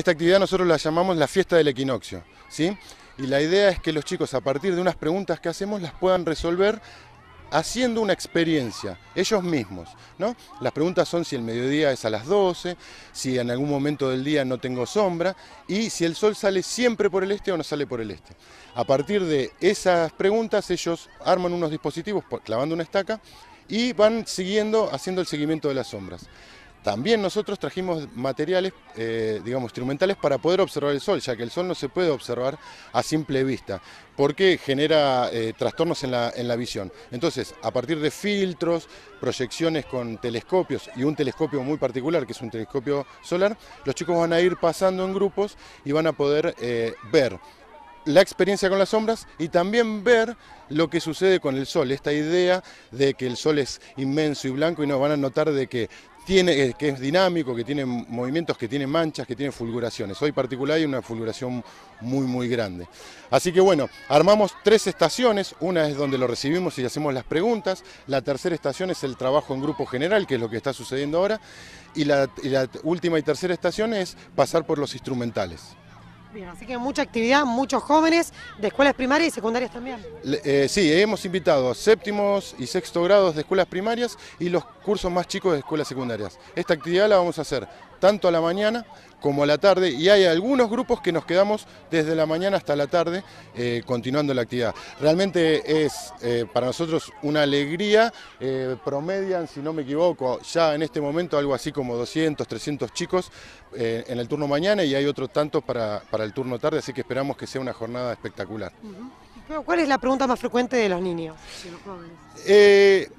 Esta actividad nosotros la llamamos la fiesta del equinoccio, ¿sí? Y la idea es que los chicos a partir de unas preguntas que hacemos las puedan resolver haciendo una experiencia, ellos mismos. ¿no? Las preguntas son si el mediodía es a las 12, si en algún momento del día no tengo sombra y si el sol sale siempre por el este o no sale por el este. A partir de esas preguntas ellos arman unos dispositivos clavando una estaca y van siguiendo, haciendo el seguimiento de las sombras. También nosotros trajimos materiales, eh, digamos, instrumentales para poder observar el sol, ya que el sol no se puede observar a simple vista, porque genera eh, trastornos en la, visión. Entonces, a partir de filtros, proyecciones con telescopios y un telescopio muy particular, que es un telescopio solar, los chicos van a ir pasando en grupos y van a poder eh, ver la experiencia con las sombras y también ver lo que sucede con el sol, esta idea de que el sol es inmenso y blanco y nos van a notar de que eh, que es dinámico, que tiene movimientos, que tiene manchas, que tiene fulguraciones. Hoy particular hay una fulguración muy muy grande. Así que bueno, armamos tres estaciones, una es donde lo recibimos y hacemos las preguntas, la tercera estación es el trabajo en grupo general, que es lo que está sucediendo ahora, y la última y tercera estación es pasar por los instrumentales. Bien, así que mucha actividad, muchos jóvenes de escuelas primarias y secundarias también. Eh, sí, hemos invitado a séptimos y sexto grados de escuelas primarias y los cursos más chicos de escuelas secundarias. Esta actividad la vamos a hacer tanto a la mañana como a la tarde y hay algunos grupos que nos quedamos desde la mañana hasta la tarde eh, continuando la actividad. Realmente es eh, para nosotros una alegría, eh, promedian, si no me equivoco, ya en este momento algo así como 200, 300 chicos en el turno mañana y hay otros tantos para, el turno tarde, así que esperamos que sea una jornada espectacular. ¿Cuál es la pregunta más frecuente de los niños?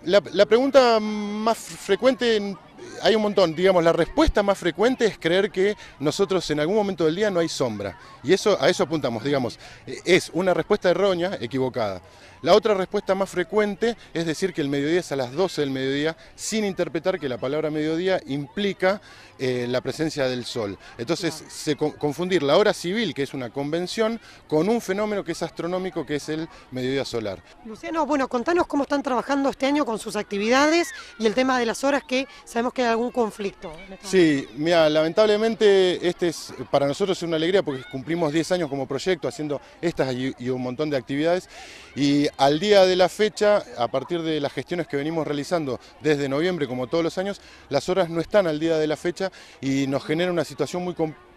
La, la pregunta más frecuente hay un montón, digamos, la respuesta más frecuente es creer que nosotros en algún momento del día no hay sombra. Y eso, a eso apuntamos, digamos, eh, es una respuesta errónea, equivocada. La otra respuesta más frecuente es decir que el mediodía es a las 12 del mediodía, sin interpretar que la palabra mediodía implica eh, la presencia del sol. Entonces, se confundir la hora civil, que es una convención, con un fenómeno que es astronómico, que es el mediodía solar. Luciano, bueno, contanos cómo están trabajando este año con sus actividades y el tema de las horas que sabemos que algún conflicto. Este sí, mira, lamentablemente este es para nosotros es una alegría porque cumplimos 10 años como proyecto haciendo estas y, y un montón de actividades y al día de la fecha, a partir de las gestiones que venimos realizando desde noviembre como todos los años, las horas no están al día de la fecha y nos genera una situación muy complicada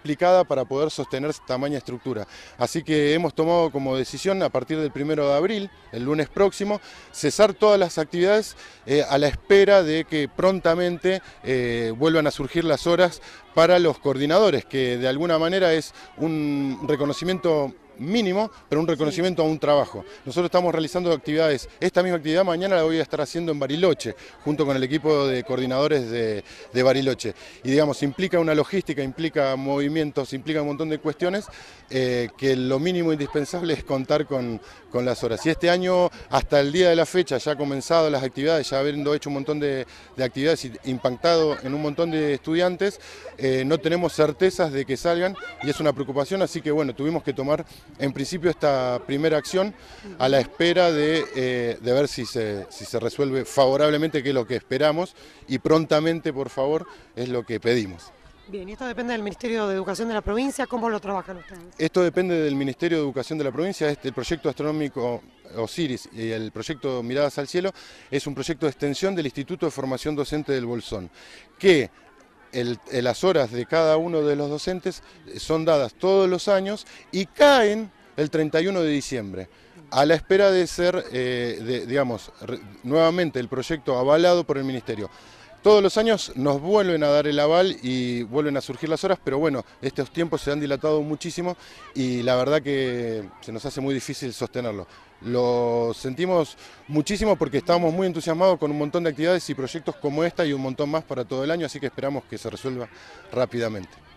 para poder sostener tamaña estructura. Así que hemos tomado como decisión a partir del primero de abril, el lunes próximo, cesar todas las actividades eh, a la espera de que prontamente eh, vuelvan a surgir las horas para los coordinadores, que de alguna manera es un reconocimiento mínimo, pero un reconocimiento a un trabajo. Nosotros estamos realizando actividades, esta misma actividad mañana la voy a estar haciendo en Bariloche, junto con el equipo de coordinadores de, Bariloche. Y digamos, implica una logística, implica movimientos, implica un montón de cuestiones, eh, que lo mínimo indispensable es contar con, con las horas. Y este año, hasta el día de la fecha, ya ha comenzado las actividades, ya habiendo hecho un montón de, actividades y impactado en un montón de estudiantes, eh, no tenemos certezas de que salgan y es una preocupación, así que bueno, tuvimos que tomar en principio esta primera acción a la espera eh, de, ver si se, si se, resuelve favorablemente, que es lo que esperamos, y prontamente, por favor, es lo que pedimos. Bien, esto depende del Ministerio de Educación de la provincia, ¿cómo lo trabajan ustedes? Esto depende del Ministerio de Educación de la provincia, este, el proyecto astronómico Osiris y el proyecto Miradas al Cielo es un proyecto de extensión del Instituto de Formación Docente del Bolsón, que eh, las horas de cada uno de los docentes eh, son dadas todos los años y caen el 31 de diciembre a la espera de ser, eh, digamos, nuevamente el proyecto avalado por el Ministerio. Todos los años nos vuelven a dar el aval y vuelven a surgir las horas, pero bueno, estos tiempos se han dilatado muchísimo y la verdad que se nos hace muy difícil sostenerlo. Lo sentimos muchísimo porque estamos muy entusiasmados con un montón de actividades y proyectos como esta y un montón más para todo el año, así que esperamos que se resuelva rápidamente.